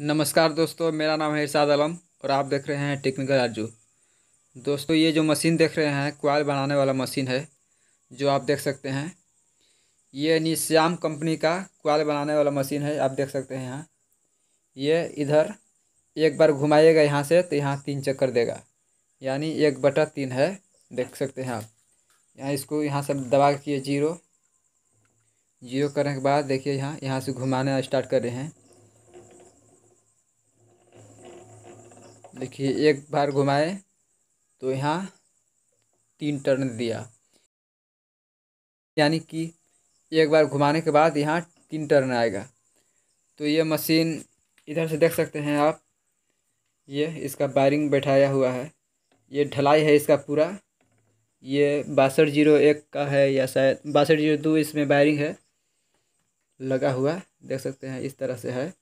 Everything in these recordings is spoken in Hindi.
नमस्कार दोस्तों मेरा नाम है इरशाद आलम और आप देख रहे हैं टेक्निकल आजू दोस्तों ये जो मशीन देख रहे हैं क्वाइल बनाने वाला मशीन है जो आप देख सकते हैं ये निश्याम कंपनी का क्वाइल बनाने वाला मशीन है आप देख सकते हैं यहाँ ये इधर एक बार घुमाइएगा यहाँ से तो यहाँ तीन चक्कर देगा यानी एक बटा तीन है देख सकते हैं आप यहाँ इसको यहाँ से दबा के जीरो जीरो करने के बाद देखिए यहाँ यहाँ से घुमाना स्टार्ट कर रहे हैं देखिए एक बार घुमाए तो यहाँ तीन टर्न दिया यानी कि एक बार घुमाने के बाद यहाँ तीन टर्न आएगा तो ये मशीन इधर से देख सकते हैं आप ये इसका वायरिंग बैठाया हुआ है ये ढलाई है इसका पूरा ये बासठ जीरो एक का है या शायद बासठ जीरो दो इसमें वायरिंग है लगा हुआ देख सकते हैं इस तरह से है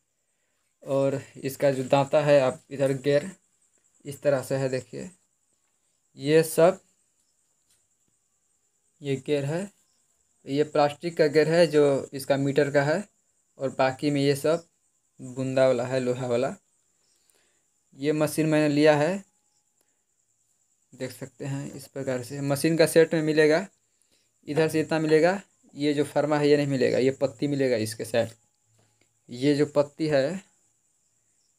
और इसका जो दांता है आप इधर गेयर इस तरह से है देखिए ये सब ये गेयर है ये प्लास्टिक का गेयर है जो इसका मीटर का है और बाकी में ये सब बुंदा वाला है लोहा वाला ये मशीन मैंने लिया है देख सकते हैं इस प्रकार से मशीन का सेट में मिलेगा इधर से इतना मिलेगा ये जो फर्मा है ये नहीं मिलेगा ये पत्ती मिलेगा इसके साथ ये जो पत्ती है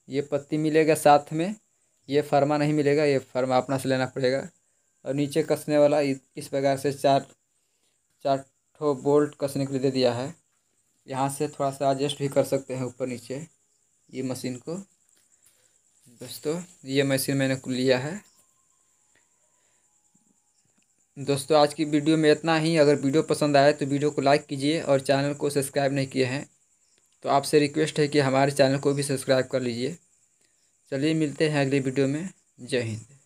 ये पत्ती मिलेगा साथ में ये फर्मा नहीं मिलेगा ये फर्मा अपना से लेना पड़ेगा और नीचे कसने वाला इस प्रकार से चार चार ठो बोल्ट कसने के लिए दे दिया है यहाँ से थोड़ा सा एडजस्ट भी कर सकते हैं ऊपर नीचे ये मशीन को दोस्तों ये मशीन मैंने लिया है दोस्तों आज की वीडियो में इतना ही अगर वीडियो पसंद आए तो वीडियो को लाइक कीजिए और चैनल को सब्सक्राइब नहीं किए हैं तो आपसे रिक्वेस्ट है कि हमारे चैनल को भी सब्सक्राइब कर लीजिए चलिए मिलते हैं अगले वीडियो में जय हिंद